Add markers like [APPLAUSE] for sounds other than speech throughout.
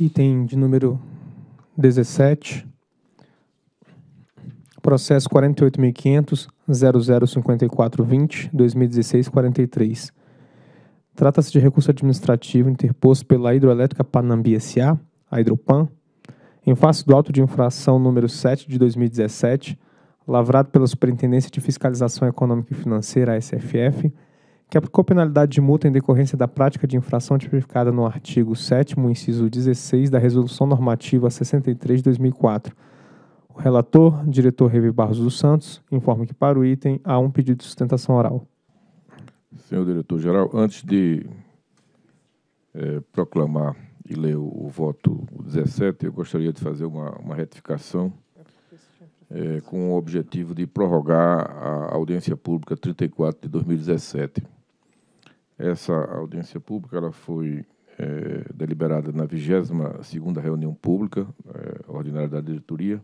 Item de número 17. Processo 48.500.0054.20.2016.43. Trata-se de recurso administrativo interposto pela Hidroelétrica Panambi S.A., a Hidropan, em face do auto de infração número 7 de 2017, lavrado pela Superintendência de Fiscalização Econômica e Financeira, a SFF, que aplicou penalidade de multa em decorrência da prática de infração tipificada no artigo 7 inciso 16 da Resolução Normativa 63/2004. O relator, diretor Revi Barros dos Santos, informa que para o item há um pedido de sustentação oral. Senhor diretor-geral, antes de é, proclamar e ler o, o, voto 17, eu gostaria de fazer uma, uma retificação é, com o objetivo de prorrogar a audiência pública 34 de 2017. Essa audiência pública ela foi é, deliberada na 22ª reunião pública é, ordinária da diretoria.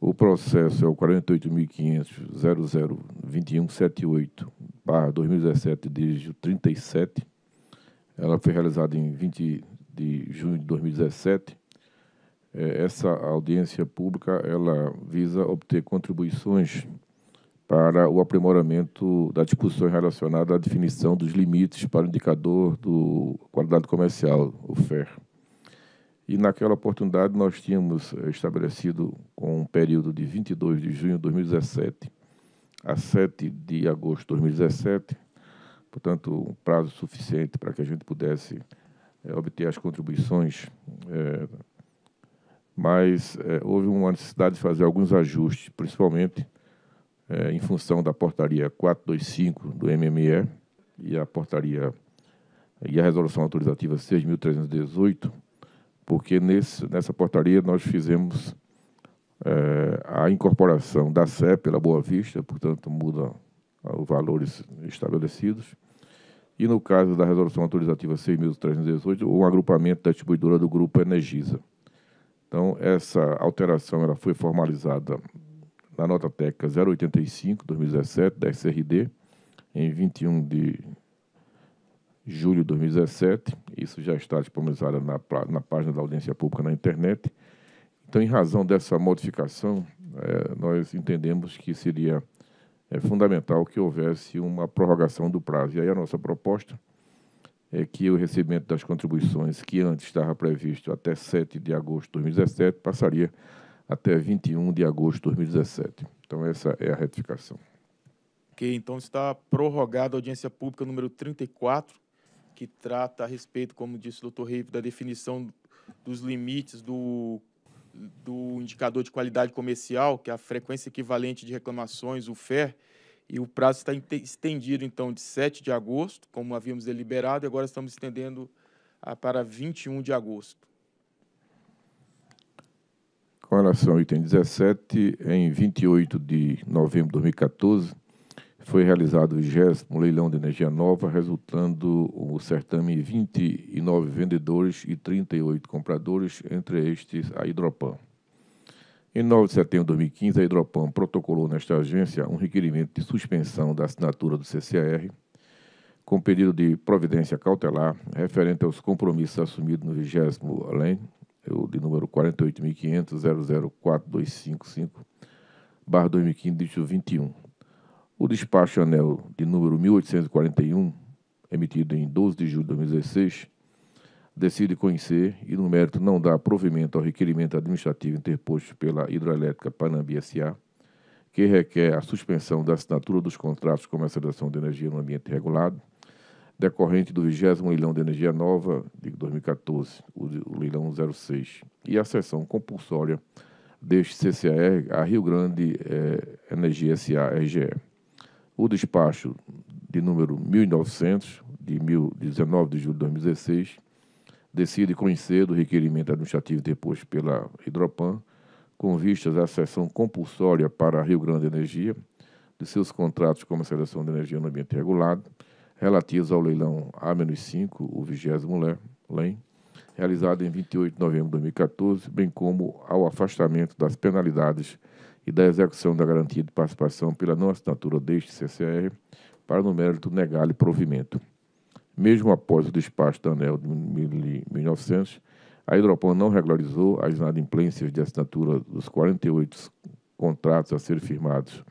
O processo é o 48.500.002178/2017, dígito 37. Ela foi realizada em 20 de junho de 2017. É, essa audiência pública ela visa obter contribuições para o aprimoramento da discussão relacionada à definição dos limites para o indicador do qualidade comercial, o FER. E naquela oportunidade nós tínhamos eh, estabelecido com um período de 22 de junho de 2017 a 7 de agosto de 2017, portanto, um prazo suficiente para que a gente pudesse é, obter as contribuições, é, mas é, houve uma necessidade de fazer alguns ajustes, principalmente é, em função da portaria 425 do MME e a portaria e a resolução autorizativa 6.318, porque nesse, nessa portaria nós fizemos é, a incorporação da Sé pela Boa Vista, portanto muda os valores estabelecidos, e no caso da resolução autorizativa 6.318, o agrupamento da distribuidora do grupo Energisa. Então, essa alteração ela foi formalizada na nota técnica 085 2017 da SRD, em 21 de julho de 2017. Isso já está disponibilizado na, na página da audiência pública na internet. Então, em razão dessa modificação, é, nós entendemos que seria é, fundamental que houvesse uma prorrogação do prazo. E aí a nossa proposta é que o recebimento das contribuições, que antes estava previsto até 7 de agosto de 2017, passaria até 21 de agosto de 2017. Então, essa é a retificação. Ok, então está prorrogada a audiência pública número 34, que trata a respeito, como disse o doutor Reive, da definição dos limites do, do indicador de qualidade comercial, que é a frequência equivalente de reclamações, o FER, e o prazo está estendido, então, de 7 de agosto, como havíamos deliberado, e agora estamos estendendo a, para 21 de agosto. Com relação ao item 17, em 28 de novembro de 2014, foi realizado o vigésimo leilão de energia nova, resultando o certame em 29 vendedores e 38 compradores, entre estes a Hidropan. Em 9 de setembro de 2015, a Hidropan protocolou nesta agência um requerimento de suspensão da assinatura do CCR, com pedido de providência cautelar referente aos compromissos assumidos no 20 além eu, de número 48.500.004255, barra 2015, dígito 21. O despacho anel de número 1841, emitido em 12 de julho de 2016, decide conhecer e, no mérito, não dá provimento ao requerimento administrativo interposto pela Hidroelétrica Panambi S.A., que requer a suspensão da assinatura dos contratos de comercialização de energia no ambiente regulado, decorrente do 20 leilão de energia nova de 2014, o leilão 06, e a sessão compulsória deste CCR a Rio Grande é, Energia SA RGE. O despacho de número 1900, de 19 de julho de 2016, decide conhecer do requerimento administrativo deposto pela Hidropan, com vistas à sessão compulsória para a Rio Grande Energia, de seus contratos a seleção de energia no ambiente regulado, relativos ao leilão A-5, o vigésimo LEM, realizado em 28 de novembro de 2014, bem como ao afastamento das penalidades e da execução da garantia de participação pela não assinatura deste CCR para no mérito negar-lhe provimento. Mesmo após o despacho da ANEL de 1900, a Hidropan não regularizou as inadimplências de assinatura dos 48 contratos a serem firmados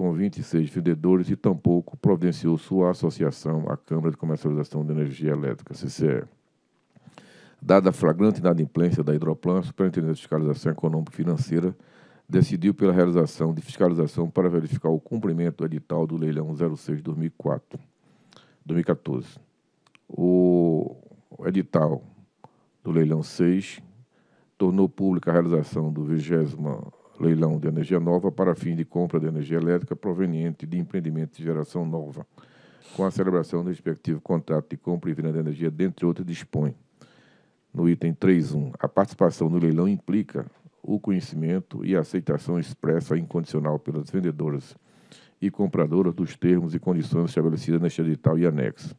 com 26 vendedores e tampouco providenciou sua associação à Câmara de Comercialização de Energia Elétrica, CCE. Dada a flagrante inadimplência da Hidroplan, a Superintendência de Fiscalização Econômica e Financeira decidiu pela realização de fiscalização para verificar o cumprimento do edital do leilão 06 2004, 2014. O edital do leilão 6 tornou pública a realização do 20 leilão de energia nova para fim de compra de energia elétrica proveniente de empreendimentos de geração nova, com a celebração do respectivo contrato de compra e venda de energia, dentre outros, dispõe. No item 3.1, a participação no leilão implica o conhecimento e aceitação expressa e incondicional pelas vendedoras e compradoras dos termos e condições estabelecidas neste edital e anexo.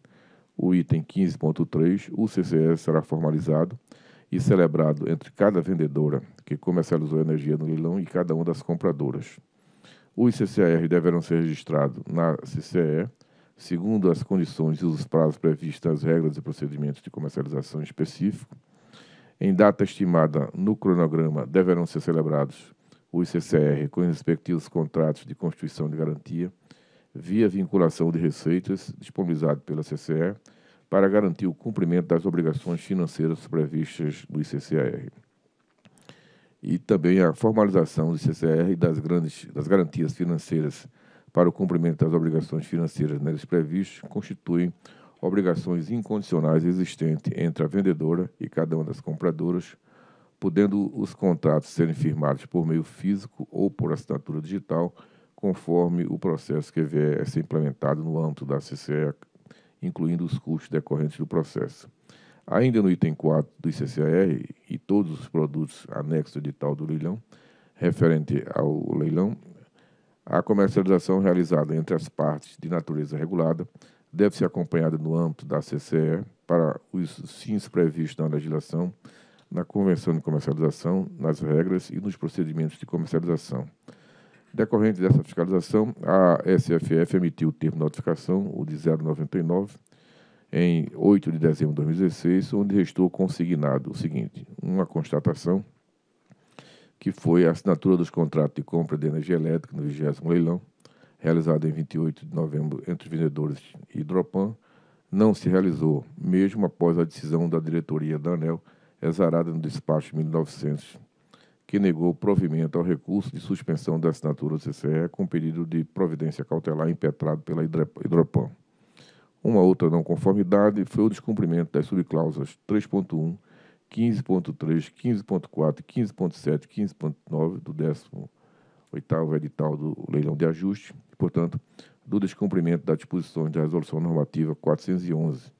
O item 15.3, o CCS será formalizado e celebrado entre cada vendedora que comercializou energia no leilão e cada uma das compradoras. Os CCR deverão ser registrados na CCE, segundo as condições e os prazos previstos nas regras e procedimentos de comercialização específico. Em data estimada no cronograma, deverão ser celebrados os CCR com os respectivos contratos de constituição de garantia, via vinculação de receitas disponibilizado pela CCE, para garantir o cumprimento das obrigações financeiras previstas no ICCAR. E também a formalização do ICCR das, grandes, das garantias financeiras para o cumprimento das obrigações financeiras neles previstas constituem obrigações incondicionais existentes entre a vendedora e cada uma das compradoras, podendo os contratos serem firmados por meio físico ou por assinatura digital, conforme o processo que vier a ser implementado no âmbito da CCE incluindo os custos decorrentes do processo. Ainda no item 4 do ICCAR e todos os produtos anexos ao edital do leilão, referente ao leilão, a comercialização realizada entre as partes de natureza regulada deve ser acompanhada no âmbito da CCE para os fins previstos na legislação, na Convenção de Comercialização, nas regras e nos procedimentos de comercialização. Decorrente dessa fiscalização, a SFF emitiu o termo de notificação, o de 099, em 8 de dezembro de 2016, onde restou consignado o seguinte: uma constatação que foi a assinatura dos contratos de compra de energia elétrica no 20 leilão, realizado em 28 de novembro entre os vendedores e Hidropan, não se realizou, mesmo após a decisão da diretoria da ANEL, exarada no despacho 1900 que negou provimento ao recurso de suspensão da assinatura do CCE com pedido de providência cautelar impetrado pela Hidropan. Uma outra não conformidade foi o descumprimento das subcláusulas 3.1, 15.3, 15.4, 15.7, 15.9 do 18 edital do leilão de ajuste, e, portanto, do descumprimento das disposições da Resolução Normativa 411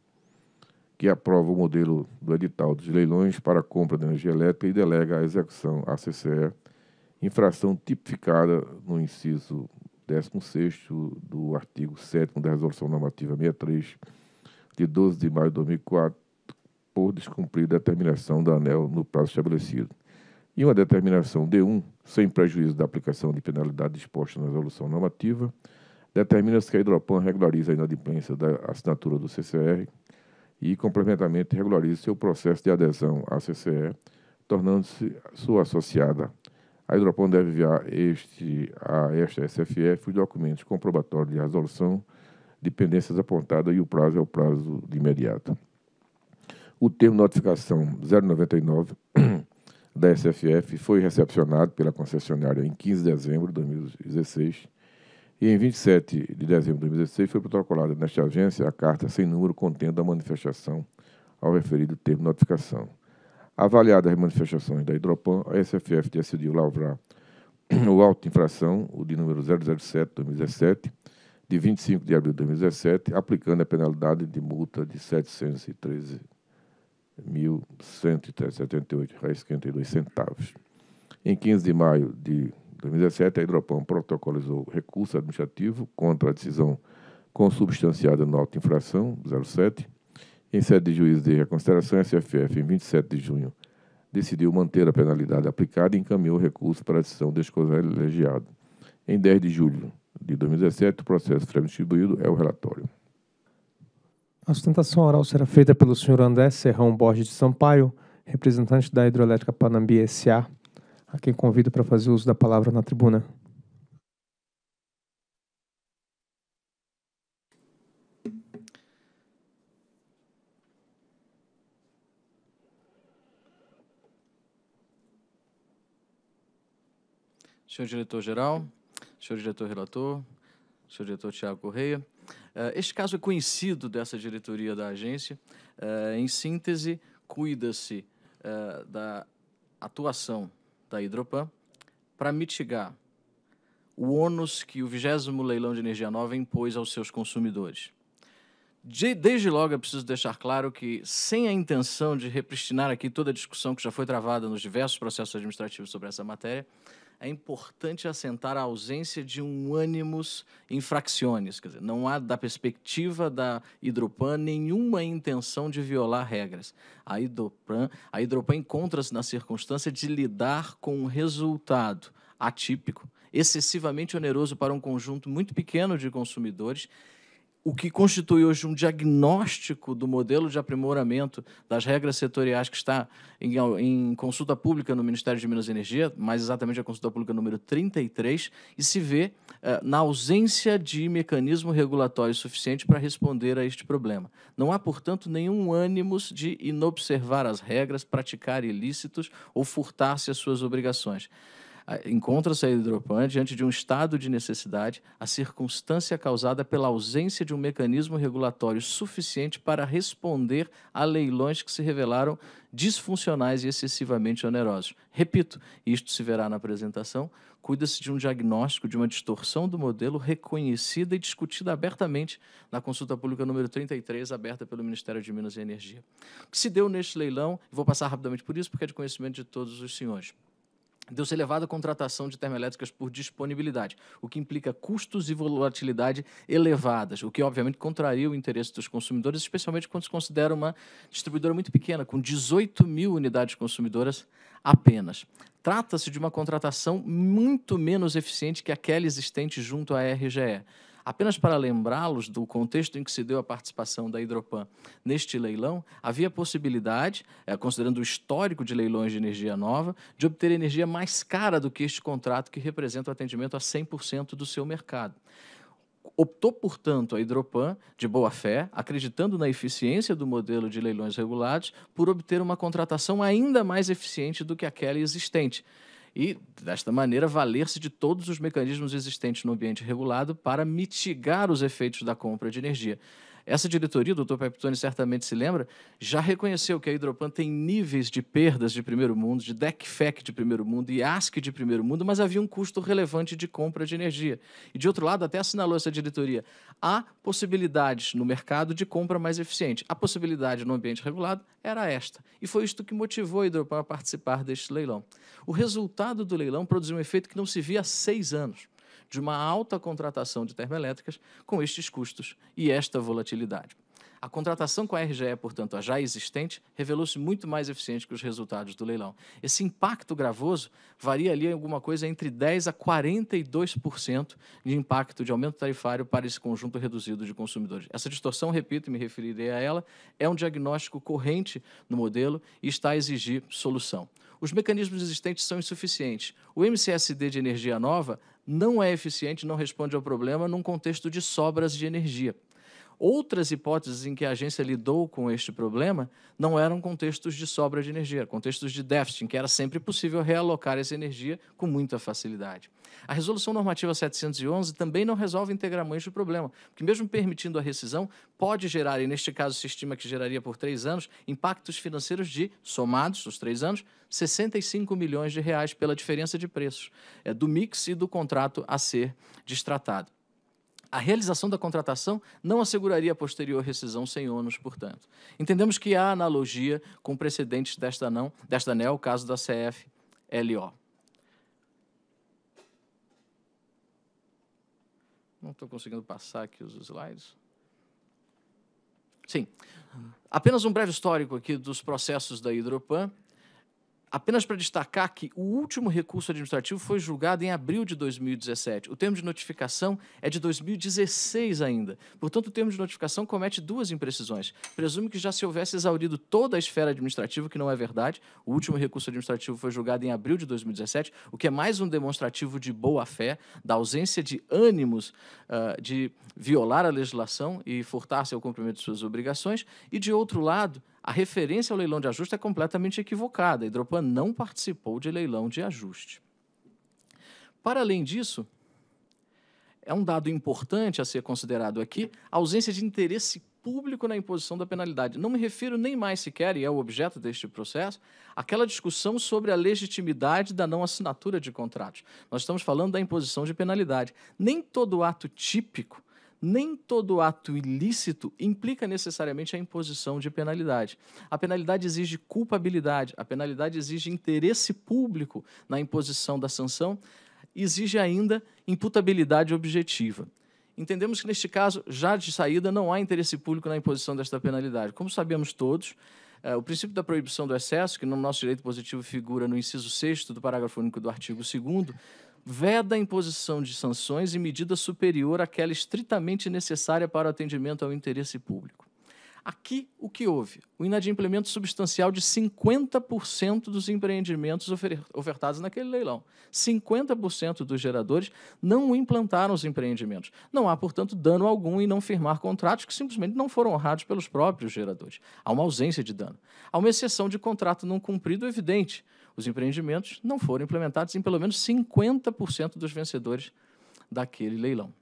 que aprova o modelo do edital dos leilões para compra de energia elétrica e delega a execução à CCE, infração tipificada no inciso 16 do artigo 7 da Resolução Normativa 63, de 12 de maio de 2004, por descumprir a determinação da ANEL no prazo estabelecido. E uma determinação D1, sem prejuízo da aplicação de penalidade disposta na Resolução Normativa, determina-se que a Hidropan regulariza a inadimplência da assinatura do CCR e complementarmente regularize seu processo de adesão à CCE, tornando-se sua associada. A Hidropon deve enviar este, a esta SFF os documentos comprobatórios de resolução de pendências apontadas e o prazo é o prazo de imediato. O termo notificação 099 [COUGHS] da SFF foi recepcionado pela concessionária em 15 de dezembro de 2016 e em 27 de dezembro de 2016 foi protocolada nesta agência a carta sem número contendo a manifestação ao referido termo de notificação. Avaliadas as manifestações da Hidropan, a SFF decidiu lavrar o auto infração, o de número 007-2017, de 25 de abril de 2017, aplicando a penalidade de multa de R$ 713.178,52. Em 15 de maio de em 2017, a Hidropam protocolizou recurso administrativo contra a decisão consubstanciada no auto infração 07. Em sede de juízo de reconsideração, a SFF, em 27 de junho, decidiu manter a penalidade aplicada e encaminhou o recurso para a decisão deste colegiado. Em 10 de julho de 2017, o processo foi distribuído é o relatório. A sustentação oral será feita pelo senhor André Serrão Borges de Sampaio, representante da Hidrelétrica Panambi S.A., a quem convido para fazer uso da palavra na tribuna. Senhor diretor-geral, senhor diretor-relator, senhor diretor Tiago Correia. Eh, este caso é conhecido dessa diretoria da agência. Eh, em síntese, cuida-se eh, da atuação da Hidropan para mitigar o ônus que o vigésimo leilão de energia nova impôs aos seus consumidores. De, desde logo, é preciso deixar claro que, sem a intenção de repristinar aqui toda a discussão que já foi travada nos diversos processos administrativos sobre essa matéria, é importante assentar a ausência de um ânimos infracciones, quer dizer, não há da perspectiva da Hidropan nenhuma intenção de violar regras. A Hidropan, a Hidropan encontra-se na circunstância de lidar com um resultado atípico, excessivamente oneroso para um conjunto muito pequeno de consumidores o que constitui hoje um diagnóstico do modelo de aprimoramento das regras setoriais que está em, em, consulta pública no Ministério de Minas e Energia, mais exatamente a consulta pública número 33, e se vê eh, na ausência de mecanismo regulatório suficiente para responder a este problema. Não há, portanto, nenhum ânimo de inobservar as regras, praticar ilícitos ou furtar-se às suas obrigações encontra-se a hidropan diante de um estado de necessidade, a circunstância causada pela ausência de um mecanismo regulatório suficiente para responder a leilões que se revelaram disfuncionais e excessivamente onerosos. Repito, isto se verá na apresentação, cuida-se de um diagnóstico de uma distorção do modelo reconhecida e discutida abertamente na consulta pública número 33, aberta pelo Ministério de Minas e Energia. O que se deu neste leilão, vou passar rapidamente por isso, porque é de conhecimento de todos os senhores deu-se elevada contratação de termoelétricas por disponibilidade, o que implica custos e volatilidade elevadas, o que obviamente contraria o interesse dos consumidores, especialmente quando se considera uma distribuidora muito pequena, com 18 mil unidades consumidoras apenas. Trata-se de uma contratação muito menos eficiente que aquela existente junto à RGE. Apenas para lembrá-los do contexto em que se deu a participação da Hidropan neste leilão, havia possibilidade, eh, considerando o histórico de leilões de energia nova, de obter energia mais cara do que este contrato, que representa o atendimento a 100% do seu mercado. Optou, portanto, a Hidropan, de boa fé, acreditando na eficiência do modelo de leilões regulados, por obter uma contratação ainda mais eficiente do que aquela existente e, desta maneira, valer-se de todos os mecanismos existentes no ambiente regulado para mitigar os efeitos da compra de energia. Essa diretoria, o doutor Peptoni certamente se lembra, já reconheceu que a Hidropan tem níveis de perdas de primeiro mundo, de DECFEC de primeiro mundo e ASC de primeiro mundo, mas havia um custo relevante de compra de energia. E, de outro lado, até assinalou essa diretoria, há possibilidades no mercado de compra mais eficiente. A possibilidade no ambiente regulado era esta. E foi isto que motivou a Hidropan a participar deste leilão. O resultado do leilão produziu um efeito que não se via há seis anos de uma alta contratação de termoelétricas com estes custos e esta volatilidade. A contratação com a RGE, portanto, a já existente, revelou-se muito mais eficiente que os resultados do leilão. Esse impacto gravoso varia ali em alguma coisa entre 10% a 42% de impacto de aumento tarifário para esse conjunto reduzido de consumidores. Essa distorção, repito, me referirei a ela, é um diagnóstico corrente no modelo e está a exigir solução os mecanismos existentes são insuficientes. O MCSD de energia nova não é eficiente, não responde ao problema num contexto de sobras de energia. Outras hipóteses em que a agência lidou com este problema não eram contextos de sobra de energia, contextos de déficit, em que era sempre possível realocar essa energia com muita facilidade. A Resolução Normativa 711 também não resolve integralmente o problema, porque, mesmo permitindo a rescisão, pode gerar, e neste caso se estima que geraria por três anos, impactos financeiros de, somados os três anos, 65 milhões de reais pela diferença de preços é, do mix e do contrato a ser destratado a realização da contratação não asseguraria a posterior rescisão sem ônus, portanto. Entendemos que há analogia com precedentes desta, não, desta ANEL, o caso da CFLO. Não estou conseguindo passar aqui os slides. Sim. Apenas um breve histórico aqui dos processos da Hidropan apenas para destacar que o último recurso administrativo foi julgado em abril de 2017. O termo de notificação é de 2016 ainda. Portanto, o termo de notificação comete duas imprecisões. Presume que já se houvesse exaurido toda a esfera administrativa, que não é verdade. O último recurso administrativo foi julgado em abril de 2017, o que é mais um demonstrativo de boa-fé, da ausência de ânimos uh, de violar a legislação e furtar-se ao cumprimento de suas obrigações. E, de outro lado, a referência ao leilão de ajuste é completamente equivocada. A Hidropan não participou de leilão de ajuste. Para além disso, é um dado importante a ser considerado aqui a ausência de interesse público na imposição da penalidade. Não me refiro nem mais sequer, e é o objeto deste processo, aquela discussão sobre a legitimidade da não assinatura de contratos. Nós estamos falando da imposição de penalidade. Nem todo ato típico nem todo ato ilícito implica necessariamente a imposição de penalidade. A penalidade exige culpabilidade, a penalidade exige interesse público na imposição da sanção, exige ainda imputabilidade objetiva. Entendemos que, neste caso, já de saída, não há interesse público na imposição desta penalidade. Como sabemos todos, é, o princípio da proibição do excesso, que no nosso direito positivo figura no inciso 6 do parágrafo único do artigo 2 veda a imposição de sanções e medida superior àquela estritamente necessária para o atendimento ao interesse público. Aqui, o que houve? O inadimplemento substancial de 50% dos empreendimentos ofertados naquele leilão. 50% dos geradores não implantaram os empreendimentos. Não há, portanto, dano algum em não firmar contratos que simplesmente não foram honrados pelos próprios geradores. Há uma ausência de dano. Há uma exceção de contrato não cumprido evidente os empreendimentos não foram implementados em pelo menos 50% dos vencedores daquele leilão.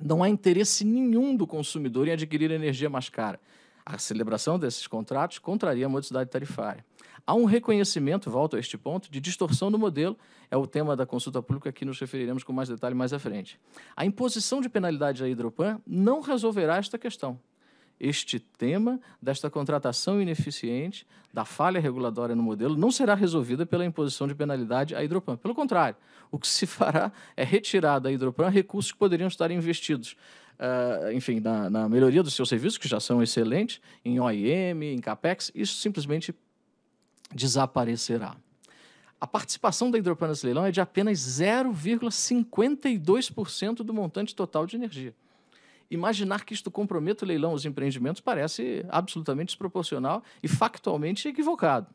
Não há interesse nenhum do consumidor em adquirir energia mais cara. A celebração desses contratos contraria a modicidade tarifária. Há um reconhecimento, volto a este ponto, de distorção do modelo, é o tema da consulta pública que nos referiremos com mais detalhe mais à frente. A imposição de penalidade à Hidropan não resolverá esta questão este tema desta contratação ineficiente, da falha regulatória no modelo, não será resolvida pela imposição de penalidade à Hidropan. Pelo contrário, o que se fará é retirar da Hidropan recursos que poderiam estar investidos Uh, enfim, na, na, melhoria dos seus serviços, que já são excelentes, em OIM, em CAPEX, isso simplesmente desaparecerá. A participação da Hidropan nesse leilão é de apenas 0,52% do montante total de energia imaginar que isto comprometa o leilão aos empreendimentos parece absolutamente desproporcional e factualmente equivocado.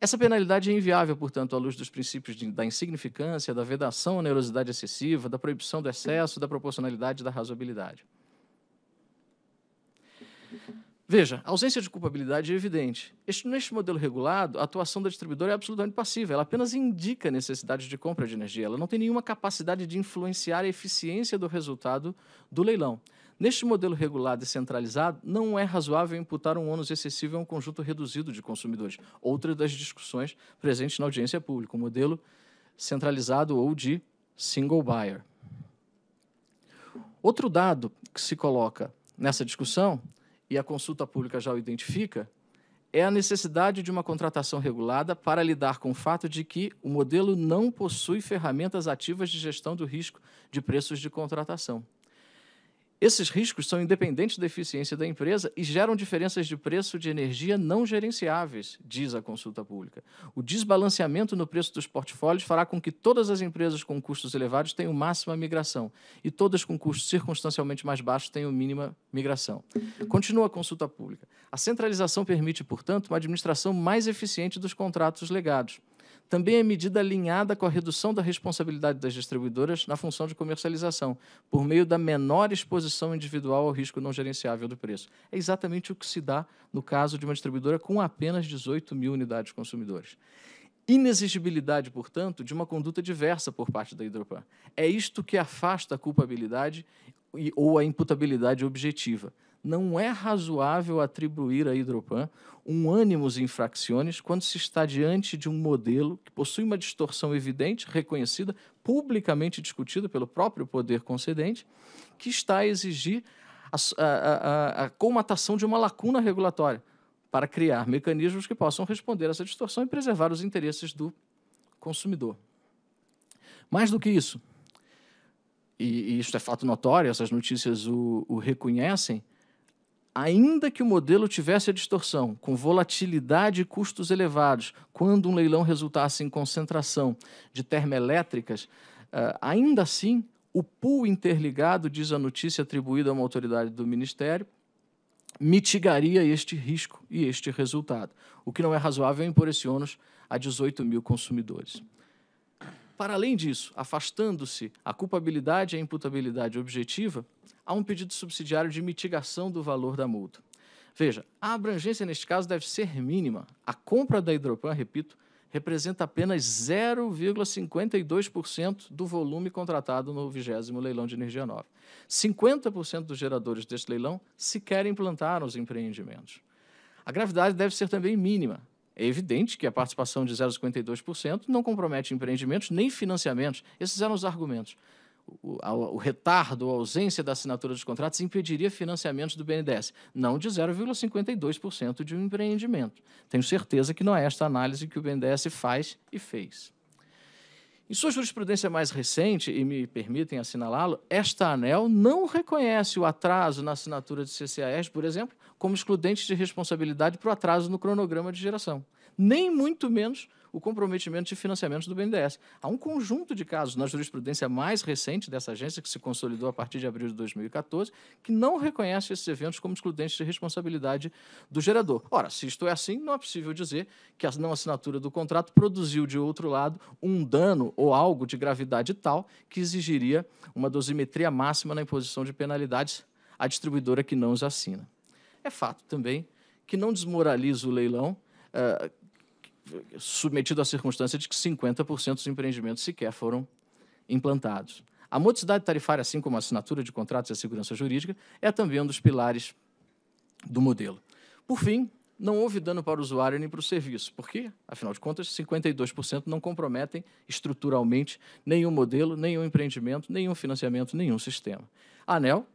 Essa penalidade é inviável, portanto, à luz dos princípios de, da insignificância, da vedação à onerosidade excessiva, da proibição do excesso, da proporcionalidade e da razoabilidade. Veja, a ausência de culpabilidade é evidente. Este, neste modelo regulado, a atuação da distribuidora é absolutamente passiva. Ela apenas indica a necessidade de compra de energia. Ela não tem nenhuma capacidade de influenciar a eficiência do resultado do leilão. Neste modelo regulado e centralizado, não é razoável imputar um ônus excessivo a um conjunto reduzido de consumidores. Outra das discussões presentes na audiência pública, o modelo centralizado ou de single buyer. Outro dado que se coloca nessa discussão e a consulta pública já o identifica, é a necessidade de uma contratação regulada para lidar com o fato de que o modelo não possui ferramentas ativas de gestão do risco de preços de contratação. Esses riscos são independentes da eficiência da empresa e geram diferenças de preço de energia não gerenciáveis, diz a consulta pública. O desbalanceamento no preço dos portfólios fará com que todas as empresas com custos elevados tenham máxima migração e todas com custos circunstancialmente mais baixos tenham mínima migração. Continua a consulta pública. A centralização permite, portanto, uma administração mais eficiente dos contratos legados também é medida alinhada com a redução da responsabilidade das distribuidoras na função de comercialização, por meio da menor exposição individual ao risco não gerenciável do preço. É exatamente o que se dá no caso de uma distribuidora com apenas 18 mil unidades consumidores inexigibilidade, portanto, de uma conduta diversa por parte da Hidropan. É isto que afasta a culpabilidade ou a imputabilidade objetiva não é razoável atribuir a Hidropan um ânimos infracciones quando se está diante de um modelo que possui uma distorção evidente, reconhecida, publicamente discutida pelo próprio poder concedente, que está a exigir a, a, a, a comatação de uma lacuna regulatória para criar mecanismos que possam responder a essa distorção e preservar os interesses do consumidor. Mais do que isso, e, e isso é fato notório, essas notícias o, o reconhecem, ainda que o modelo tivesse a distorção, com volatilidade e custos elevados, quando um leilão resultasse em concentração de termoelétricas, uh, ainda assim, o pool interligado, diz a notícia atribuída a uma autoridade do Ministério, mitigaria este risco e este resultado, o que não é razoável em impor esse ônus a 18 mil consumidores. Para além disso, afastando-se a culpabilidade e a imputabilidade objetiva, há um pedido subsidiário de mitigação do valor da multa. Veja, a abrangência neste caso deve ser mínima. A compra da Hidropan, repito, representa apenas 0,52% do volume contratado no vigésimo leilão de energia nova. 50% dos geradores deste leilão sequer implantaram os empreendimentos. A gravidade deve ser também mínima. É evidente que a participação de 0,52% não compromete empreendimentos nem financiamentos. Esses eram os argumentos o, o, retardo, a ausência da assinatura dos contratos impediria financiamentos do BNDES, não de 0,52% de um empreendimento. Tenho certeza que não é esta análise que o BNDES faz e fez. Em sua jurisprudência mais recente, e me permitem assinalá-lo, esta ANEL não reconhece o atraso na assinatura de CCAS, por exemplo, como excludente de responsabilidade para o atraso no cronograma de geração, nem muito menos o comprometimento de financiamento do BNDES. Há um conjunto de casos na jurisprudência mais recente dessa agência, que se consolidou a partir de abril de 2014, que não reconhece esses eventos como excludentes de responsabilidade do gerador. Ora, se isto é assim, não é possível dizer que a não assinatura do contrato produziu, de outro lado, um dano ou algo de gravidade tal que exigiria uma dosimetria máxima na imposição de penalidades à distribuidora que não os assina. É fato também que não desmoraliza o leilão, eh, submetido à circunstância de que 50% dos empreendimentos sequer foram implantados. A modicidade tarifária, assim como a assinatura de contratos e a segurança jurídica, é também um dos pilares do modelo. Por fim, não houve dano para o usuário nem para o serviço, porque, afinal de contas, 52% não comprometem estruturalmente nenhum modelo, nenhum empreendimento, nenhum financiamento, nenhum sistema. A ANEL,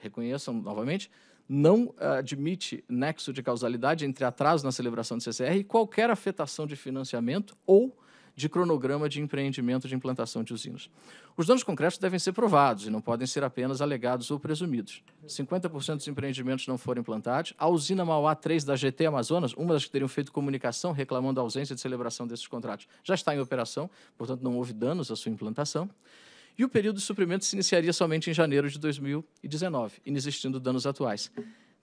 reconheçam novamente, não eh, admite nexo de causalidade entre atraso na celebração de CCR e qualquer afetação de financiamento ou de cronograma de empreendimento de implantação de usinas. Os danos concretos devem ser provados e não podem ser apenas alegados ou presumidos. 50% dos empreendimentos não foram implantados. A usina Mauá 3 da GT Amazonas, uma das que teriam feito comunicação reclamando a ausência de celebração desses contratos, já está em operação, portanto não houve danos à sua implantação e o período de suprimento se iniciaria somente em janeiro de 2019, inexistindo danos atuais.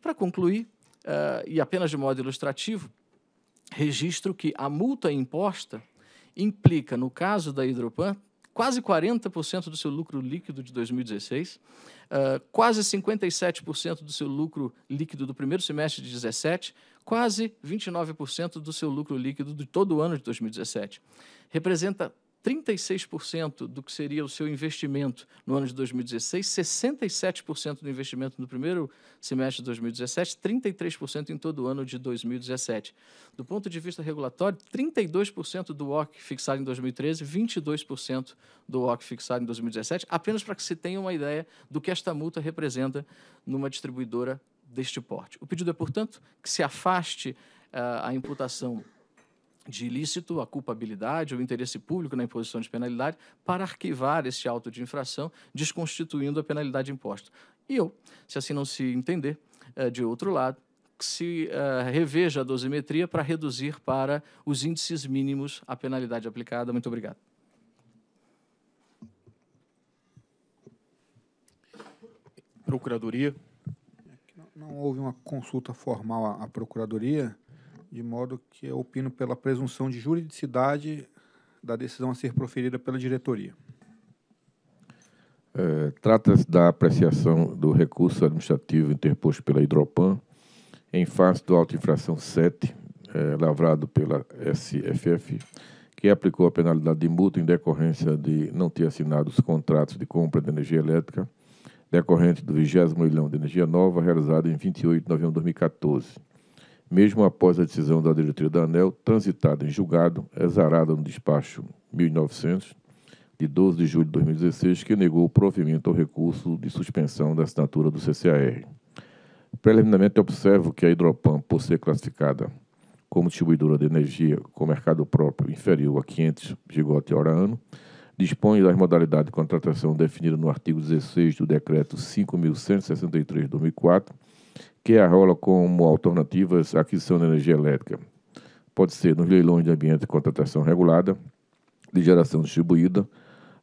Para concluir, uh, e apenas de modo ilustrativo, registro que a multa imposta implica, no caso da Hidropan, quase 40% do seu lucro líquido de 2016, uh, eh, quase 57% do seu lucro líquido do primeiro semestre de 2017, quase 29% do seu lucro líquido de todo o ano de 2017. Representa 36% do que seria o seu investimento no ano de 2016, 67% do investimento no primeiro semestre de 2017, 33% em todo o ano de 2017. Do ponto de vista regulatório, 32% do OC fixado em 2013, 22% do OC fixado em 2017, apenas para que se tenha uma ideia do que esta multa representa numa distribuidora deste porte. O pedido é, portanto, que se afaste uh, a imputação de ilícito, a culpabilidade ou interesse público na imposição de penalidade para arquivar esse auto de infração, desconstituindo a penalidade imposta. E eu, se assim não se entender, eh, de outro lado, se uh, reveja a dosimetria para reduzir para os índices mínimos a penalidade aplicada. Muito obrigado. Procuradoria. É não, não houve uma consulta formal à, à Procuradoria de modo que eu opino pela presunção de juridicidade da decisão a ser proferida pela diretoria. É, Trata-se da apreciação do recurso administrativo interposto pela Hidropan em face do auto infração 7, é, lavrado pela SFF, que aplicou a penalidade de multa em decorrência de não ter assinado os contratos de compra de energia elétrica decorrente do 20 leilão de energia nova realizado em 28 de novembro de 2014 mesmo após a decisão da diretoria da ANEL, transitada em julgado, exarada é no despacho 1900, de 12 de julho de 2016, que negou o provimento ao recurso de suspensão da assinatura do CCAR. Preliminarmente, observo que a Hidropan, por ser classificada como distribuidora de energia com mercado próprio inferior a 500 gigawatt hora ano, dispõe das modalidades de contratação definidas no artigo 16 do Decreto 5.163-2004, que é arrola como alternativas à aquisição de energia elétrica. Pode ser nos leilões de ambiente de contratação regulada, de geração distribuída,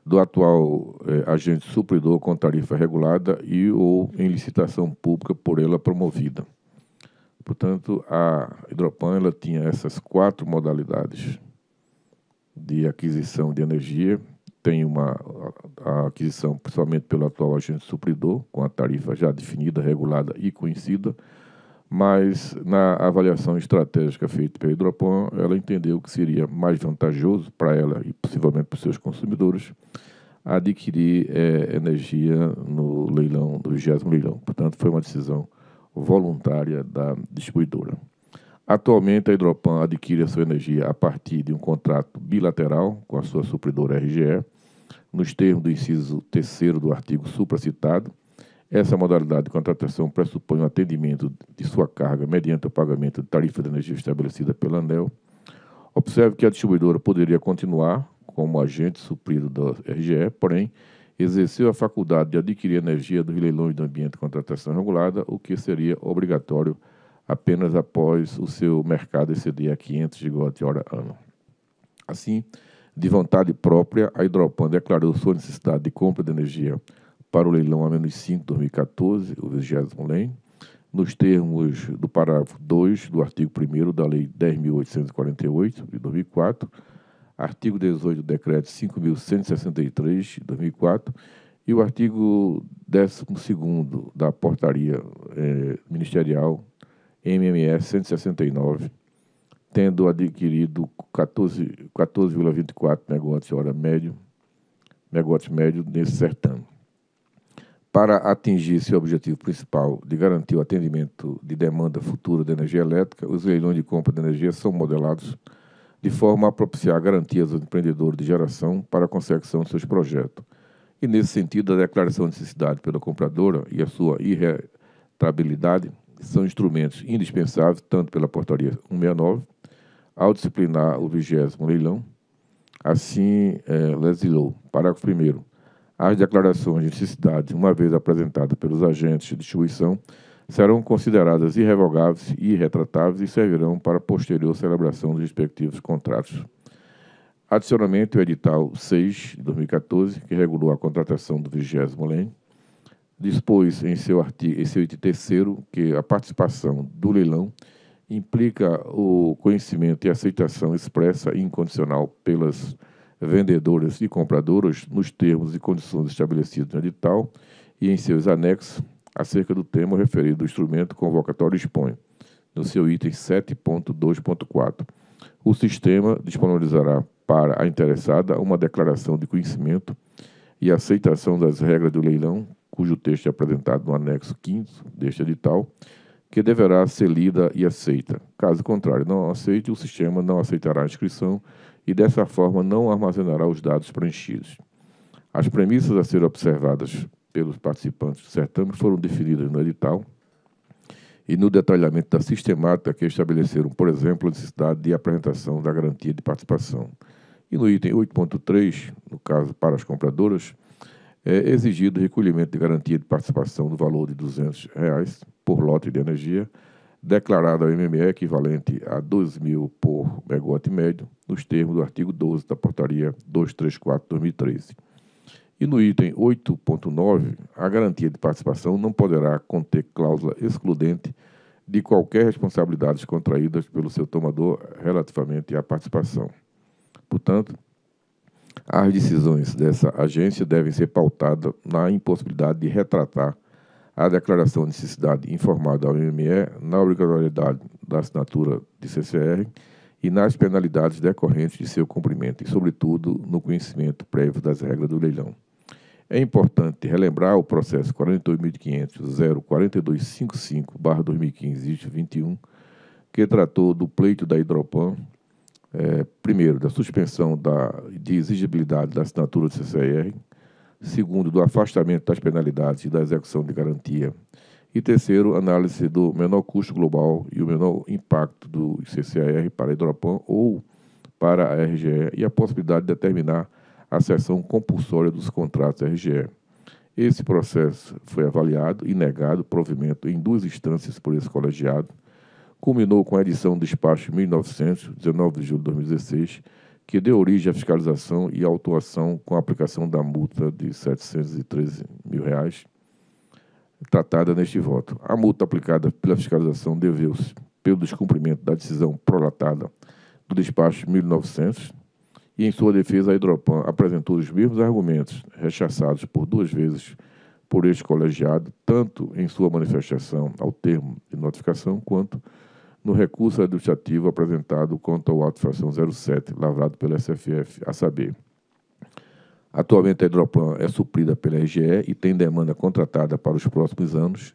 do atual eh, agente supridor com tarifa regulada e ou em licitação pública por ela promovida. Portanto, a Hidropan ela tinha essas quatro modalidades de aquisição de energia tem uma a aquisição, principalmente pelo atual agente supridor, com a tarifa já definida, regulada e conhecida, mas na avaliação estratégica feita pela Hidropan, ela entendeu que seria mais vantajoso para ela e possivelmente para os seus consumidores adquirir é, energia no leilão, do vigésimo leilão. Portanto, foi uma decisão voluntária da distribuidora. Atualmente, a Hidropan adquire a sua energia a partir de um contrato bilateral com a sua supridora RGE, nos termos do inciso 3 do artigo supracitado, essa modalidade de contratação pressupõe o um atendimento de sua carga mediante o pagamento de tarifa de energia estabelecida pela ANEL. Observe que a distribuidora poderia continuar como agente suprido da RGE, porém, exerceu a faculdade de adquirir energia dos leilões do ambiente de contratação regulada, o que seria obrigatório apenas após o seu mercado exceder a 500 gigawatt-hora ano. Assim, de vontade própria, a Hidropan declarou sua necessidade de compra de energia para o leilão a menos 5 de 2014, o 20 LEM, nos termos do parágrafo 2 do artigo 1 da Lei 10.848, de 2004, artigo 18 do Decreto 5.163, de 2004, e o artigo 12 da Portaria eh, Ministerial MME 169, tendo adquirido 14,24 14 negócios hora médio, negócio médio nesse certame. Para atingir seu objetivo principal de garantir o atendimento de demanda futura de energia elétrica, os leilões de compra de energia são modelados de forma a propiciar garantias aos empreendedores de geração para a consecução de seus projetos. E, nesse sentido, a declaração de necessidade pela compradora e a sua irretrabilidade são instrumentos indispensáveis, tanto pela Portaria 169 ao disciplinar o vigésimo leilão, assim é, lesilou. Parágrafo 1 As declarações de necessidade, uma vez apresentadas pelos agentes de distribuição, serão consideradas irrevogáveis e irretratáveis e servirão para posterior celebração dos respectivos contratos. Adicionalmente, o edital 6 de 2014, que regulou a contratação do vigésimo leilão, dispôs em seu artigo em seu terceiro que a participação do leilão implica o conhecimento e aceitação expressa e incondicional pelas vendedoras e compradoras nos termos e condições estabelecidos no edital e em seus anexos acerca do tema referido ao instrumento convocatório expõe, no seu item 7.2.4. O sistema disponibilizará para a interessada uma declaração de conhecimento e aceitação das regras do leilão, cujo texto é apresentado no anexo 5 deste edital, que deverá ser lida e aceita. Caso contrário, não aceite, o sistema não aceitará a inscrição e, dessa forma, não armazenará os dados preenchidos. As premissas a serem observadas pelos participantes do certame foram definidas no edital e no detalhamento da sistemática que estabeleceram, por exemplo, a necessidade de apresentação da garantia de participação. E no item 8.3, no caso para as compradoras, é exigido recolhimento de garantia de participação no valor de R$ 200,00 reais por lote de energia, declarado ao MME equivalente a R$ 2.000 por megawatt médio, nos termos do artigo 12 da portaria 234/2013. E no item 8.9, a garantia de participação não poderá conter cláusula excludente de qualquer responsabilidade contraídas pelo seu tomador relativamente à participação. Portanto, as decisões dessa agência devem ser pautadas na impossibilidade de retratar a declaração de necessidade informada ao IME na obrigatoriedade da assinatura de CCR e nas penalidades decorrentes de seu cumprimento e, sobretudo, no conhecimento prévio das regras do leilão. É importante relembrar o processo 42.500.04255-2015-21, é, que tratou do pleito da Hidropan é, primeiro, da suspensão da, de exigibilidade da assinatura do CCR, segundo, do afastamento das penalidades e da execução de garantia, e terceiro, análise do menor custo global e o menor impacto do CCR para a Hidropan ou para a RGE e a possibilidade de determinar a cessão compulsória dos contratos RGE. Esse processo foi avaliado e negado provimento em duas instâncias por esse colegiado, culminou com a edição do Despacho 1900, 19 de julho de 2016, que deu origem à fiscalização e à autuação com a aplicação da multa de R$ 713 mil, reais, tratada neste voto. A multa aplicada pela fiscalização deveu-se pelo descumprimento da decisão prolatada do Despacho 1900, e em sua defesa a Hidropan apresentou os mesmos argumentos rechaçados por duas vezes por este colegiado, tanto em sua manifestação ao termo de notificação, quanto no recurso administrativo apresentado contra o ato fração 07, lavrado pela SFF, a saber. Atualmente a Hidroplan é suprida pela RGE e tem demanda contratada para os próximos anos.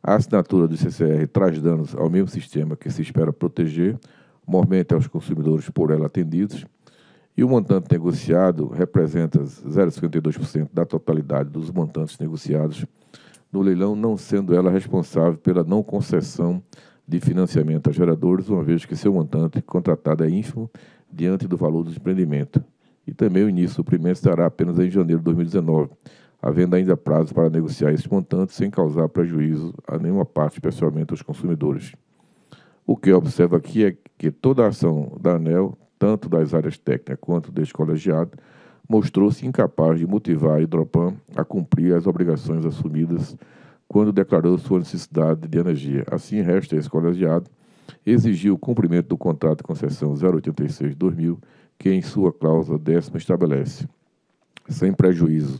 A assinatura do CCR traz danos ao mesmo sistema que se espera proteger, mormente aos consumidores por ela atendidos, e o montante negociado representa 0,52% da totalidade dos montantes negociados no leilão, não sendo ela responsável pela não concessão de financiamento a geradores, uma vez que seu montante contratado é ínfimo diante do valor do empreendimento. E também o início do suprimento estará apenas em janeiro de 2019, havendo ainda prazo para negociar esse montante sem causar prejuízo a nenhuma parte, especialmente aos consumidores. O que observo aqui é que toda a ação da ANEL, tanto das áreas técnicas quanto deste colegiado, mostrou-se incapaz de motivar a Hidropan a cumprir as obrigações assumidas quando declarou sua necessidade de energia. Assim, resta esse colegiado exigir o cumprimento do contrato de concessão 086-2000, que em sua cláusula décima estabelece, sem prejuízo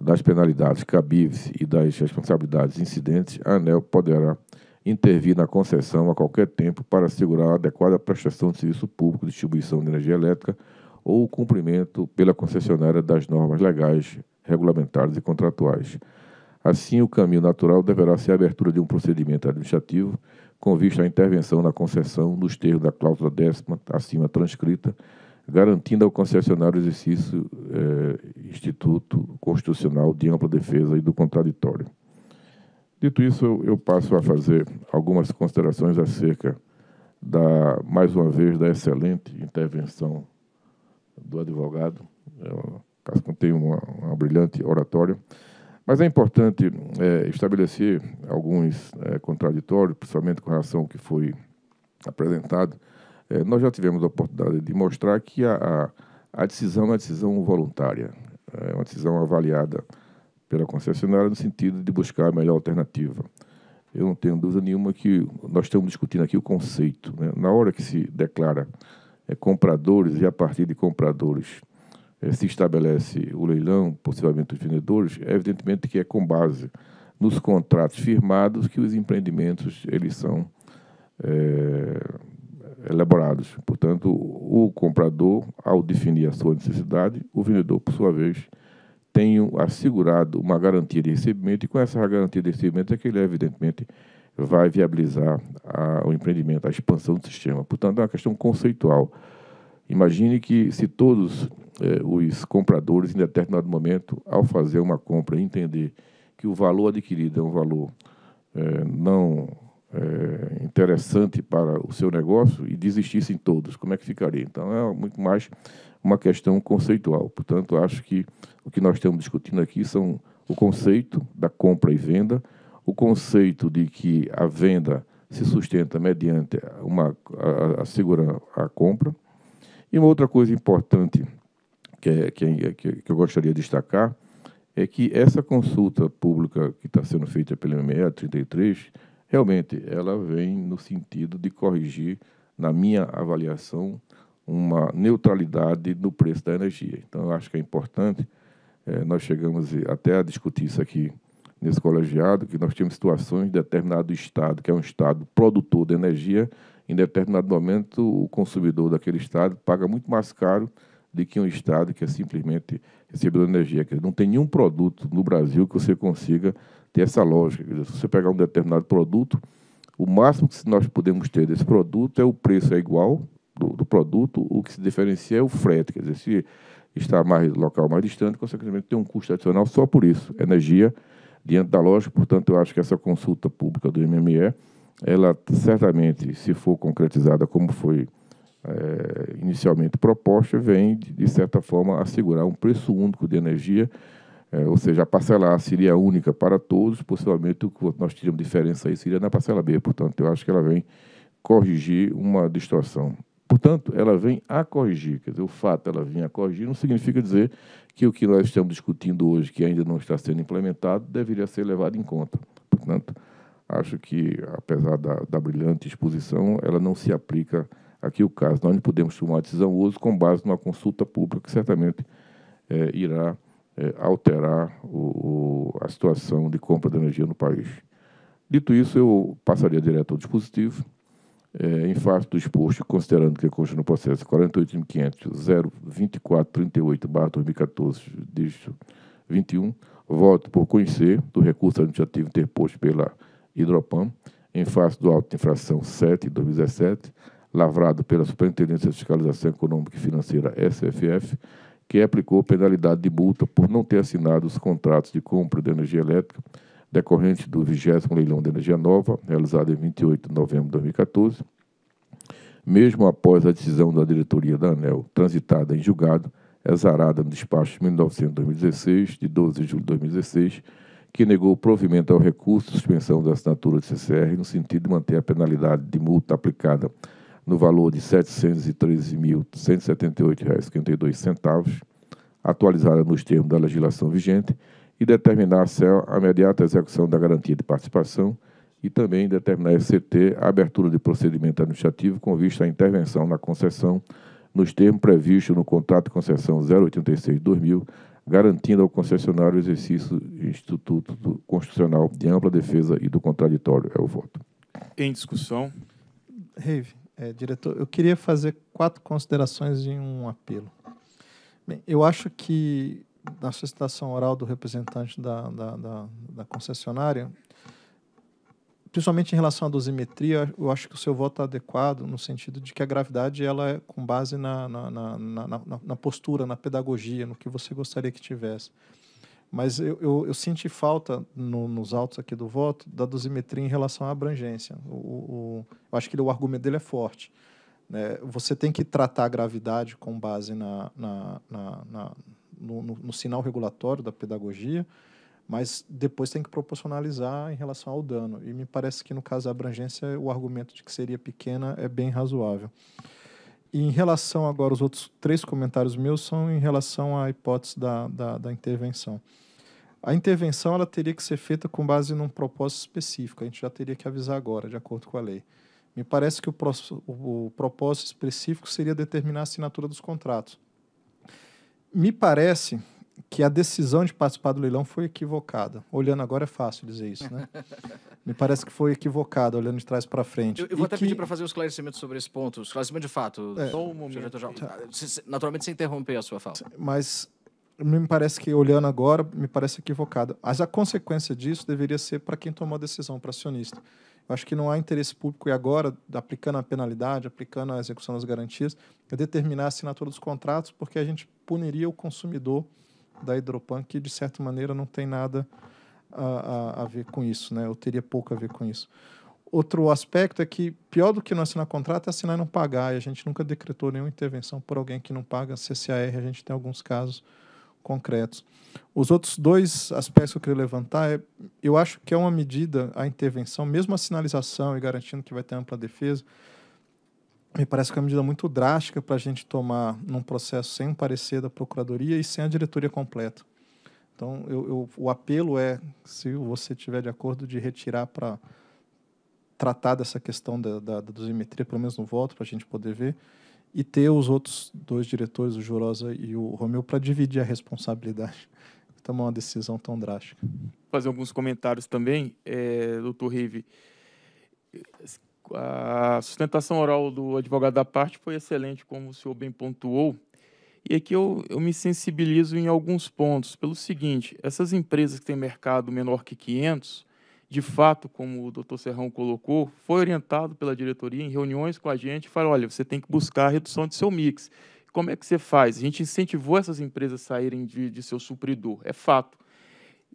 das penalidades cabíveis e das responsabilidades incidentes, a ANEL poderá intervir na concessão a qualquer tempo para assegurar a adequada prestação de serviço público de distribuição de energia elétrica ou o cumprimento pela concessionária das normas legais, regulamentares e contratuais. Assim, o caminho natural deverá ser a abertura de um procedimento administrativo com vista à intervenção na concessão nos termos da cláusula décima acima transcrita, garantindo ao concessionário o exercício é, instituto constitucional de ampla defesa e do contraditório. Dito isso, eu, passo a fazer algumas considerações acerca da, mais uma vez, da excelente intervenção do advogado. caso tem uma, uma brilhante oratória. Mas é importante é, estabelecer alguns é, contraditórios, principalmente com relação ao que foi apresentado. É, nós já tivemos a oportunidade de mostrar que a, a, a decisão é uma decisão voluntária, é uma decisão avaliada pela concessionária no sentido de buscar a melhor alternativa. Eu não tenho dúvida nenhuma que nós estamos discutindo aqui o conceito. Né? Na hora que se declara é, compradores e a partir de compradores é, se estabelece o leilão, possivelmente os vendedores, é evidentemente que é com base nos contratos firmados que os empreendimentos eles são é, elaborados. Portanto, o comprador, ao definir a sua necessidade, o vendedor, por sua vez, tem assegurado uma garantia de recebimento, e com essa garantia de recebimento é que ele, evidentemente, vai viabilizar a, o empreendimento, a expansão do sistema. Portanto, é uma questão conceitual Imagine que se todos eh, os compradores, em determinado momento, ao fazer uma compra, entender que o valor adquirido é um valor eh, não eh, interessante para o seu negócio e desistissem todos, como é que ficaria? Então, é muito mais uma questão conceitual. Portanto, acho que o que nós estamos discutindo aqui são o conceito da compra e venda, o conceito de que a venda se sustenta mediante uma a, a, a, a compra e uma outra coisa importante que, é, que, é, que eu gostaria de destacar é que essa consulta pública que está sendo feita pela MME 33, realmente ela vem no sentido de corrigir, na minha avaliação, uma neutralidade no preço da energia. Então, eu acho que é importante. É, nós chegamos até a discutir isso aqui nesse colegiado, que nós tínhamos situações de determinado estado, que é um estado produtor de energia, em determinado momento o consumidor daquele estado paga muito mais caro do que um estado que é simplesmente recebedor de energia. Quer dizer, não tem nenhum produto no Brasil que você consiga ter essa lógica. Dizer, se você pegar um determinado produto, o máximo que nós podemos ter desse produto é o preço é igual do, do produto, o que se diferencia é o frete. Quer dizer, se está mais local mais distante, consequentemente tem um custo adicional só por isso, energia diante da lógica. Portanto, eu acho que essa consulta pública do MME ela certamente, se for concretizada como foi é, inicialmente proposta, vem, de certa forma, assegurar um preço único de energia, é, ou seja, a parcela A seria única para todos, possivelmente o que nós teríamos diferença aí seria na parcela B. Portanto, eu acho que ela vem corrigir uma distorção. Portanto, ela vem a corrigir, quer dizer, o fato ela vir a corrigir não significa dizer que o que nós estamos discutindo hoje, que ainda não está sendo implementado, deveria ser levado em conta. Portanto, acho que, apesar da, da, brilhante exposição, ela não se aplica aqui o caso. Nós não podemos tomar decisão hoje com base numa consulta pública que certamente é, irá é, alterar o, o, a situação de compra de energia no país. Dito isso, eu passaria direto ao dispositivo. É, em face do exposto, considerando que consta no processo 48.500.02438-2014, dígito 21, voto por conhecer do recurso administrativo interposto pela Hidropam, em face do auto de infração 7 de 2017, lavrado pela Superintendência de Fiscalização Econômica e Financeira, SFF, que aplicou penalidade de multa por não ter assinado os contratos de compra de energia elétrica decorrente do 20 leilão de energia nova, realizado em 28 de novembro de 2014, mesmo após a decisão da diretoria da ANEL, transitada em julgado, exarada é no despacho 1900-2016, de 12 de julho de 2016, que negou o provimento ao recurso de suspensão da assinatura do CCR no sentido de manter a penalidade de multa aplicada no valor de R$ 713.178,52, atualizada nos termos da legislação vigente, e determinar a a imediata execução da garantia de participação e também determinar a ECT a abertura de procedimento administrativo com vista à intervenção na concessão nos termos previstos no contrato de concessão 086-2000 garantindo ao concessionário o exercício do Instituto Constitucional de ampla defesa e do contraditório. É o voto. Em discussão. Reive, é, diretor, eu queria fazer quatro considerações em um apelo. Bem, eu acho que na solicitação oral do representante da, da, da, da concessionária, principalmente em relação à dosimetria, eu acho que o seu voto é adequado no sentido de que a gravidade ela é com base na, na, na, na postura, na pedagogia, no que você gostaria que tivesse. Mas eu, eu, eu senti falta no, nos autos aqui do voto da dosimetria em relação à abrangência. O, o eu acho que ele, o argumento dele é forte. Né? você tem que tratar a gravidade com base na, no, no, no sinal regulatório da pedagogia, mas depois tem que proporcionalizar em relação ao dano. E me parece que no caso da abrangência, o argumento de que seria pequena é bem razoável. E em relação agora, os outros três comentários meus são em relação à hipótese da, da, da intervenção. A intervenção ela teria que ser feita com base num propósito específico, a gente já teria que avisar agora, de acordo com a lei. Me parece que o, pro, o propósito específico seria determinar a assinatura dos contratos. Me parece, que a decisão de participar do leilão foi equivocada. Olhando agora é fácil dizer isso, né? [LAUGHS] Me parece que foi equivocada, olhando de trás para frente. Eu, eu vou e até que... pedir para fazer um esclarecimento sobre esse ponto. esclarecimento de fato. É, Só um momento. Já... Tá. Ah, naturalmente, sem interromper a sua fala. Mas me parece que, olhando agora, me parece equivocada. Mas a consequência disso deveria ser para quem tomou a decisão, para acionista. Eu acho que não há interesse público, e agora, aplicando a penalidade, aplicando a execução das garantias, é determinar a assinatura dos contratos, porque a gente puniria o consumidor da hidropunk, de certa maneira, não tem nada a, a, a ver com isso, né? Eu teria pouco a ver com isso. Outro aspecto é que pior do que não assinar contrato é assinar e não pagar. E a gente nunca decretou nenhuma intervenção por alguém que não paga CCAR. A gente tem alguns casos concretos. Os outros dois aspectos que eu queria levantar é, eu acho que é uma medida a intervenção, mesmo a sinalização e garantindo que vai ter ampla defesa, me parece que é uma medida muito drástica para a gente tomar num processo sem um parecer da Procuradoria e sem a diretoria completa. Então, eu, eu, o apelo é, se você tiver de acordo, de retirar para tratar dessa questão da, da, da dosimetria, pelo menos no voto, para a gente poder ver, e ter os outros dois diretores, o Jurosa e o Romeu, para dividir a responsabilidade [LAUGHS] tomar então, é uma decisão tão drástica. Fazer alguns comentários também, é, doutor Rive a sustentação oral do advogado da parte foi excelente, como o senhor bem pontuou. E aqui eu, eu me sensibilizo em alguns pontos. Pelo seguinte, essas empresas que têm mercado menor que 500, de fato, como o doutor Serrão colocou, foi orientado pela diretoria em reuniões com a gente, falou, olha, você tem que buscar a redução de seu mix. Como é que você faz? A gente incentivou essas empresas a saírem de, de seu supridor, é fato.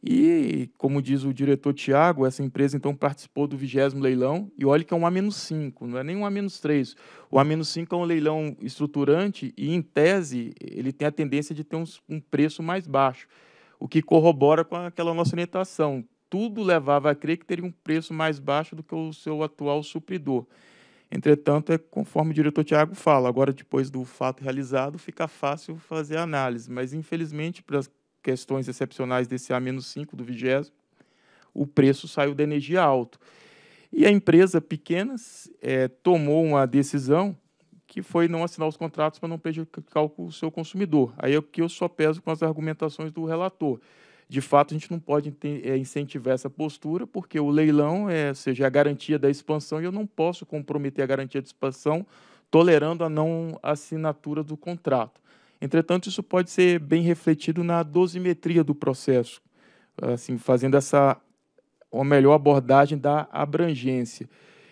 E, como diz o diretor Tiago, essa empresa então participou do vigésimo leilão, e olha que é um A-5, não é nem um A-3. O A-5 é um leilão estruturante e, em tese, ele tem a tendência de ter um preço mais baixo, o que corrobora com aquela nossa orientação. Tudo levava a crer que teria um preço mais baixo do que o seu atual supridor. Entretanto, é conforme o diretor Tiago fala, agora depois do fato realizado fica fácil fazer a análise, mas infelizmente para questões excepcionais desse A-5 do vigésimo, o preço saiu da energia alto. E a empresa pequena é, tomou uma decisão que foi não assinar os contratos para não prejudicar o seu consumidor. Aí é o que eu só peso com as argumentações do relator. De fato, a gente não pode é, incentivar essa postura, porque o leilão é, seja, é a garantia da expansão e eu não posso comprometer a garantia de expansão tolerando a não assinatura do contrato. Entretanto, isso pode ser bem refletido na dosimetria do processo, assim, fazendo essa uma melhor abordagem da abrangência.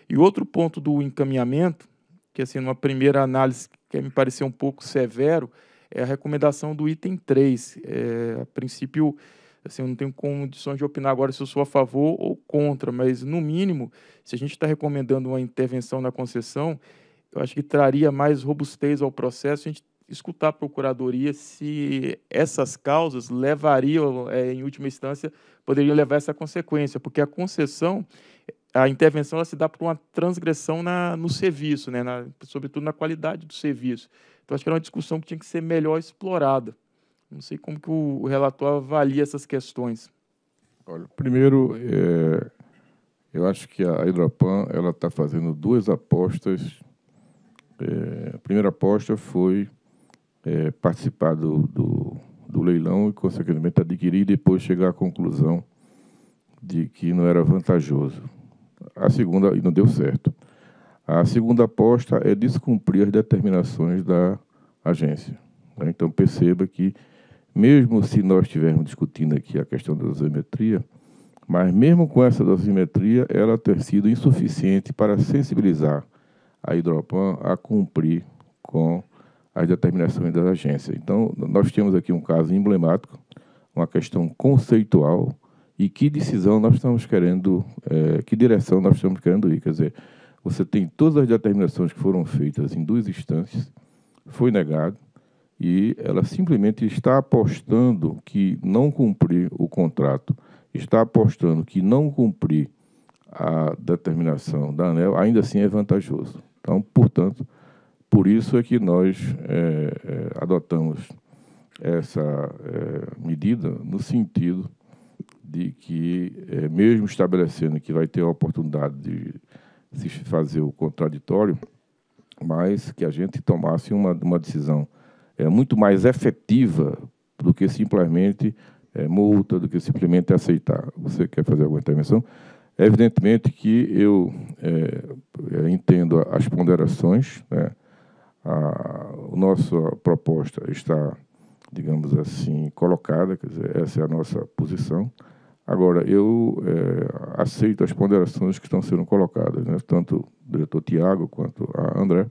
E outro ponto do encaminhamento, que assim, numa primeira análise que me pareceu um pouco severo, é a recomendação do item 3. É, a princípio, assim, eu não tenho condições de opinar agora se eu sou a favor ou contra, mas, no mínimo, se a gente está recomendando uma intervenção na concessão, eu acho que traria mais robustez ao processo, a gente escutar a Procuradoria se essas causas levariam, é, em última instância, poderiam levar essa consequência, porque a concessão, a intervenção, ela se dá por uma transgressão na, no serviço, né, na, sobretudo na qualidade do serviço. Então, acho que era uma discussão que tinha que ser melhor explorada. Não sei como que o, o relator avalia essas questões. Olha, primeiro, é, eu acho que a Hidropan está fazendo duas apostas. É, a primeira aposta foi é, participar do, do, do leilão e, consequentemente, adquirir e depois chegar à conclusão de que não era vantajoso. A segunda, e não deu certo. A segunda aposta é descumprir as determinações da agência. Né? Então, perceba que, mesmo se nós estivermos discutindo aqui a questão da dosimetria, mas mesmo com essa dosimetria, ela ter sido insuficiente para sensibilizar a Hidropan a cumprir com as determinações das agências. Então, nós temos aqui um caso emblemático, uma questão conceitual e que decisão nós estamos querendo, é, que direção nós estamos querendo ir. Quer dizer, você tem todas as determinações que foram feitas em duas instâncias, foi negado, e ela simplesmente está apostando que não cumprir o contrato, está apostando que não cumprir a determinação da ANEL, ainda assim é vantajoso. Então, portanto, por isso é que nós é, é adotamos essa é, medida no sentido de que, é, mesmo estabelecendo que vai ter a oportunidade de se fazer o contraditório, mas que a gente tomasse uma, uma decisão é, muito mais efetiva do que simplesmente é, multa, do que simplesmente aceitar. Você quer fazer alguma intervenção? Evidentemente que eu é, entendo as ponderações, né? a, a nossa proposta está, digamos assim, colocada, quer dizer, essa é a nossa posição. Agora, eu é, aceito as ponderações que estão sendo colocadas, né? tanto o diretor Tiago quanto a André,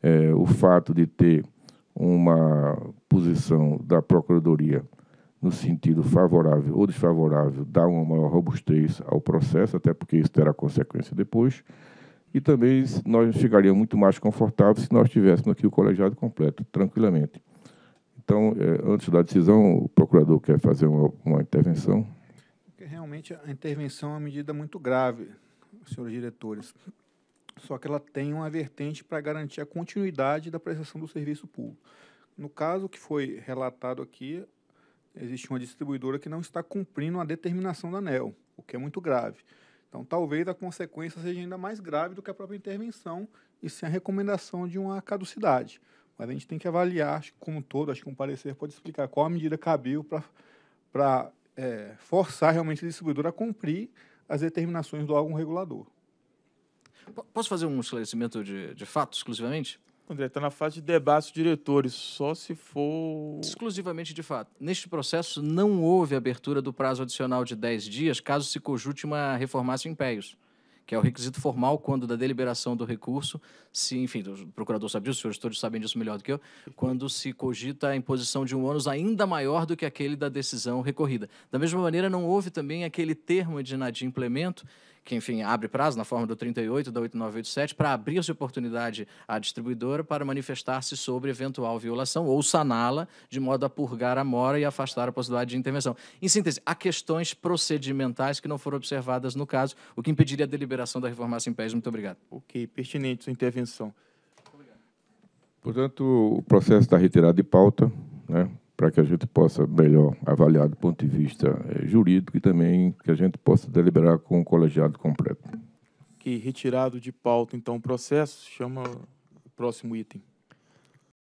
é, o fato de ter uma posição da Procuradoria no sentido favorável ou desfavorável dá uma maior robustez ao processo, até porque isso terá consequência depois. E também nós ficaríamos muito mais confortáveis se nós tivéssemos aqui o colegiado completo, tranquilamente. Então, é, antes da decisão, o procurador quer fazer uma, uma intervenção? Realmente, a intervenção é uma medida muito grave, senhores diretores. Só que ela tem uma vertente para garantir a continuidade da prestação do serviço público. No caso que foi relatado aqui, existe uma distribuidora que não está cumprindo a determinação da ANEL, o que é muito grave. Então, talvez a consequência seja ainda mais grave do que a própria intervenção e sem a recomendação de uma caducidade. Mas a gente tem que avaliar, acho que como todo, acho que um parecer pode explicar qual a medida cabível para é, forçar realmente o distribuidor a cumprir as determinações do órgão regulador. Posso fazer um esclarecimento de, de fato exclusivamente? André, está na fase de debate de diretores, só se for. Exclusivamente de fato. Neste processo, não houve abertura do prazo adicional de 10 dias caso se cogite uma em impérios, que é o requisito formal quando da deliberação do recurso, se, enfim, o procurador sabe disso, os senhores todos sabem disso melhor do que eu, quando se cogita a imposição de um ônus ainda maior do que aquele da decisão recorrida. Da mesma maneira, não houve também aquele termo de inadimplemento que, enfim, abre prazo na forma do 38 da 8987 para abrir-se oportunidade à distribuidora para manifestar-se sobre eventual violação ou saná-la de modo a purgar a mora e afastar a possibilidade de intervenção. Em síntese, há questões procedimentais que não foram observadas no caso, o que impediria a deliberação da reforma em pés. Muito obrigado. Ok, pertinente sua intervenção. Portanto, o processo está retirado de pauta, né? para que a gente possa melhor avaliar do ponto de vista é, jurídico e também que a gente possa deliberar com o colegiado completo. Que retirado de pauta, então, o processo, chama o próximo item.